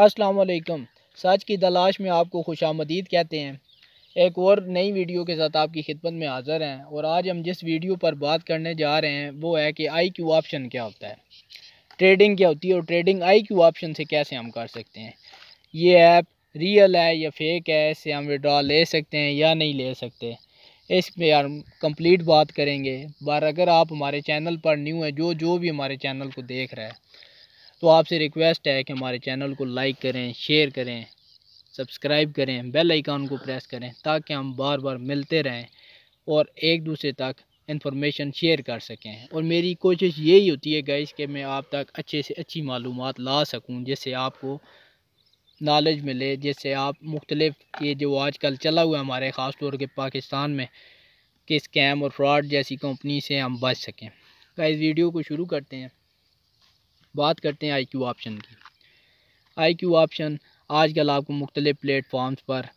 असलकम सच की तलाश में आपको खुश आमदीद कहते हैं एक और नई वीडियो के साथ आपकी खिदमत में हाजिर हैं और आज हम जिस वीडियो पर बात करने जा रहे हैं वो है कि आई क्यू ऑप्शन क्या होता है ट्रेडिंग क्या होती है और ट्रेडिंग आई क्यू ऑप्शन से कैसे हम कर सकते हैं ये ऐप रियल है या फेक है इससे हम विड्रॉ ले सकते हैं या नहीं ले सकते इस पे हम कंप्लीट बात करेंगे बार अगर आप हमारे चैनल पर न्यू हैं जो जो भी हमारे चैनल को देख रहा है तो आपसे रिक्वेस्ट है कि हमारे चैनल को लाइक करें शेयर करें सब्सक्राइब करें बेल आइकन को प्रेस करें ताकि हम बार बार मिलते रहें और एक दूसरे तक इंफॉर्मेशन शेयर कर सकें और मेरी कोशिश यही होती है गाइस कि मैं आप तक अच्छे से अच्छी मालूम ला सकूँ जिससे आपको नॉलेज मिले जिससे आप मुख्तलिफ ये जो आज कल चला हुआ है हमारे ख़ास तौर के पाकिस्तान में कि स्कैम और फ्रॉड जैसी कंपनी से हम बच सकें गाइस वीडियो को शुरू करते हैं बात करते हैं आई क्यू ऑप्शन की आई क्यू ऑप्शन आजकल आपको मुख्तलिफ़ प्लेटफॉर्म्स पर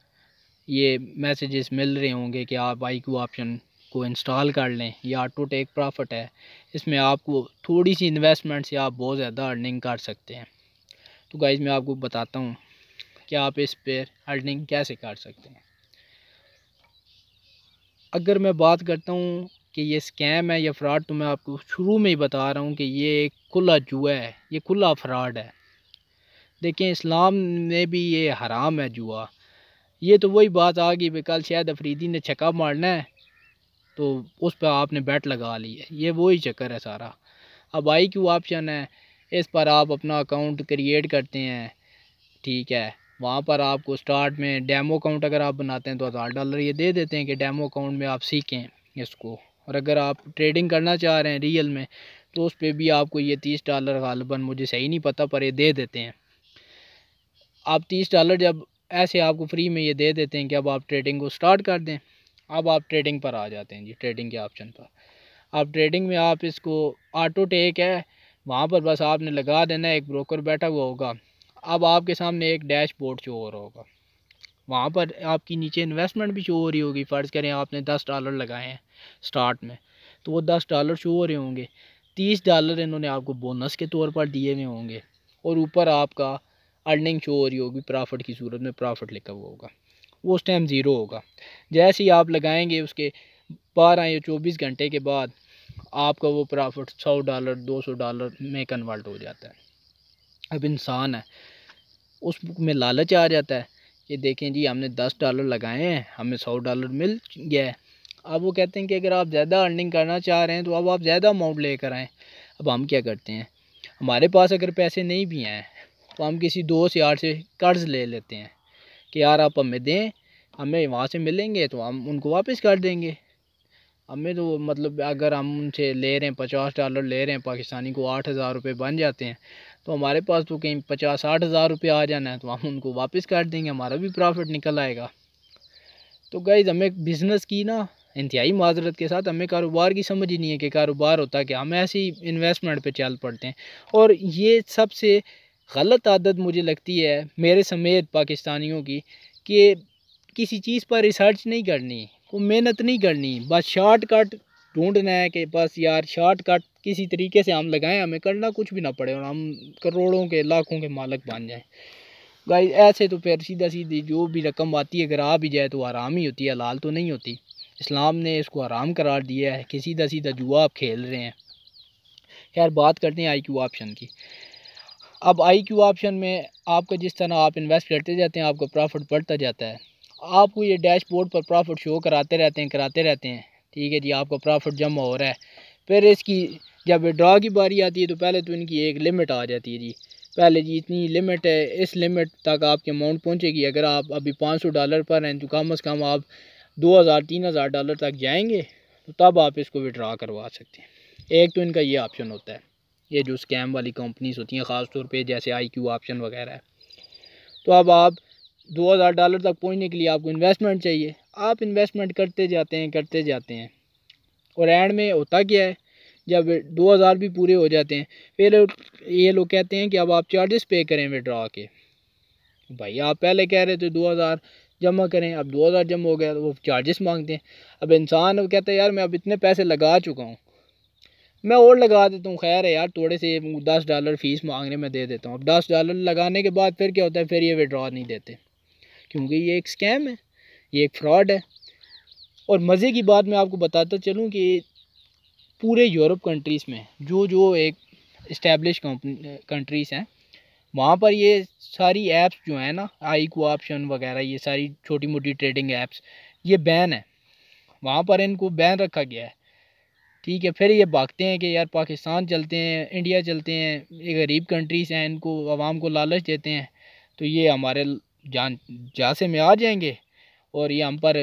ये मैसेजेस मिल रहे होंगे कि आप आई क्यू ऑप्शन को इंस्टॉल कर लें या ऑटो टेक प्रॉफिट है इसमें आपको थोड़ी सी इन्वेस्टमेंट से आप बहुत ज़्यादा अर्निंग कर सकते हैं तो गाइज मैं आपको बताता हूँ कि आप इस पर अर्निंग कैसे कर सकते हैं अगर मैं बात करता हूँ कि ये स्कैम है या फ्रॉड तो मैं आपको शुरू में ही बता रहा हूँ कि ये एक खुला जुआ है ये खुला फ्रॉड है देखें इस्लाम में भी ये हराम है जुआ ये तो वही बात आ गई कल शायद अफरीदी ने छक्का मारना है तो उस पर आपने बैट लगा ली है ये वही चक्कर है सारा अब आई क्यू ऑप्शन है इस पर आप अपना अकाउंट क्रिएट करते हैं ठीक है वहाँ पर आपको स्टार्ट में डेमो अकाउंट अगर आप बनाते हैं तो हज़ार डॉलर ये दे देते हैं कि डेमो अकाउंट में आप सीखें इसको और अगर आप ट्रेडिंग करना चाह रहे हैं रियल में तो उस पर भी आपको ये तीस डॉलर गालबन मुझे सही नहीं पता पर ये दे देते हैं आप तीस डॉलर जब ऐसे आपको फ्री में ये दे देते हैं कि अब आप ट्रेडिंग को स्टार्ट कर दें अब आप ट्रेडिंग पर आ जाते हैं जी ट्रेडिंग के ऑप्शन पर आप ट्रेडिंग में आप इसको ऑटो टेक है वहाँ पर बस आपने लगा देना है एक ब्रोकर बैठा हुआ होगा अब आपके सामने एक डैशबोर्ड शो हो रहा होगा वहाँ पर आपकी नीचे इन्वेस्टमेंट भी शो हो रही होगी फ़र्ज़ करें आपने दस डॉलर लगाए हैं स्टार्ट में तो वो दस डॉलर शो हो रहे होंगे तीस डॉलर इन्होंने आपको बोनस के तौर पर दिए हुए होंगे और ऊपर आपका अर्निंग शो हो रही होगी प्रॉफिट की सूरत में प्रॉफिट लिखा हुआ होगा वो उस टाइम ज़ीरो होगा जैसे ही आप लगाएंगे उसके बारह या चौबीस घंटे के बाद आपका वो प्रॉफिट सौ डॉलर दो सौ डॉलर में कन्वर्ट हो जाता है अब इंसान है उस में लालच आ जाता है ये देखें जी हमने दस डॉलर लगाए हैं हमें सौ डॉलर मिल गया है अब वो कहते हैं कि अगर आप ज़्यादा अर्निंग करना चाह रहे हैं तो अब आप ज़्यादा अमाउंट लेकर आएँ अब हम क्या करते हैं हमारे पास अगर पैसे नहीं भी हैं तो हम किसी दोस्त यार से कर्ज़ ले लेते हैं कि यार आप हमें दें हमें वहाँ से मिलेंगे तो हम उनको वापस कर देंगे हमें तो मतलब अगर हम उनसे ले रहे हैं पचास डॉलर ले रहे हैं पाकिस्तानी को आठ हज़ार रुपये बन जाते हैं तो हमारे पास तो कहीं पचास साठ हज़ार रुपये आ जाना है तो हम उनको वापस काट देंगे हमारा भी प्रॉफिट निकल आएगा तो गाइज हमें बिज़नेस की ना इंतहाई माजरत के साथ हमें कारोबार की समझ ही नहीं है कि कारोबार होता क्या हम ऐसे ही इन्वेस्टमेंट पर चल पड़ते हैं और ये सबसे गलत आदत मुझे लगती है मेरे समेत पाकिस्तानियों की कि किसी चीज़ पर रिसर्च नहीं करनी को मेहनत नहीं करनी बस शॉर्टकट ढूंढना है कि बस यार शॉर्टकट किसी तरीके से हम लगाएं हमें करना कुछ भी ना पड़े और हम करोड़ों के लाखों के मालक बन जाएं गाइस ऐसे तो फिर सीधा सीधी जो भी रकम आती है अगर आ भी जाए तो आराम ही होती है लाल तो नहीं होती इस्लाम ने इसको आराम करार दिया है कि सीधा सीधा जुआ आप खेल रहे हैं खैर बात करते हैं आई क्यू ऑप्शन की अब आई क्यू ऑप्शन में आपका जिस तरह आप इन्वेस्ट करते जाते हैं आपका प्रॉफिट बढ़ता जाता है आपको ये डैशबोर्ड पर प्रॉफिट शो कराते रहते हैं कराते रहते हैं ठीक है जी आपका प्रॉफिट जमा हो रहा है फिर इसकी जब ड्रा की बारी आती है तो पहले तो इनकी एक लिमिट आ जाती है जी पहले जी इतनी लिमिट है इस लिमिट तक आपके अमाउंट पहुँचेगी अगर आप अभी पाँच सौ डॉलर पर हैं तो कम अज़ कम आप दो हज़ार तीन हज़ार डॉलर तक जाएँगे तो तब आप इसको विड्रा करवा सकते हैं एक तो इनका ये ऑप्शन होता है ये जो स्कैम वाली कंपनीज होती हैं ख़ास तौर पे जैसे आई क्यू ऑप्शन वगैरह है तो अब आप दो हज़ार डॉलर तक पहुंचने के लिए आपको इन्वेस्टमेंट चाहिए आप इन्वेस्टमेंट करते जाते हैं करते जाते हैं और एंड में होता क्या है जब दो हज़ार भी पूरे हो जाते हैं फिर ये लोग कहते हैं कि अब आप चार्जेस पे करें विड्रा के भाई आप पहले कह रहे थे दो हज़ार जमा करें अब दो हज़ार जमा हो गया तो वो चार्जेस मांगते हैं अब इंसान अब कहता है यार मैं अब इतने पैसे लगा चुका हूँ मैं और लगा देता हूँ खैर है यार थोड़े से दस डॉलर फीस मांगने में दे देता हूँ अब दस डॉलर लगाने के बाद फिर क्या होता है फिर ये विड्रा नहीं देते क्योंकि ये एक स्कैम है ये एक फ्रॉड है और मज़े की बात मैं आपको बताता चलूँ कि पूरे यूरोप कंट्रीज़ में जो जो एक इस्टेब्लिश कंट्रीज़ हैं वहाँ पर ये सारी ऐप्स जो हैं ना आई को ऑप्शन वगैरह ये सारी छोटी मोटी ट्रेडिंग ऐप्स ये बैन है वहाँ पर इनको बैन रखा गया है ठीक है फिर ये भागते हैं कि यार पाकिस्तान चलते हैं इंडिया चलते हैं ये गरीब कंट्रीज़ हैं इनको आवाम को लालच देते हैं तो ये हमारे जान जहाँ में आ जाएंगे और ये हम पर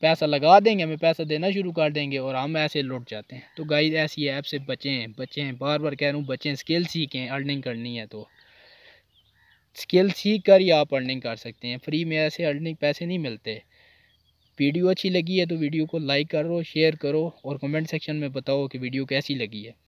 पैसा लगा देंगे हमें पैसा देना शुरू कर देंगे और हम ऐसे लुट जाते हैं तो गाइस ऐसी ऐप से बचें बचें बार बार कह रहा हूँ बचें स्किल सीखें अर्निंग करनी है तो स्किल सीख कर ही आप अर्निंग कर सकते हैं फ्री में ऐसे अर्निंग पैसे नहीं मिलते वीडियो अच्छी लगी है तो वीडियो को लाइक करो शेयर करो और कमेंट सेक्शन में बताओ कि वीडियो कैसी लगी है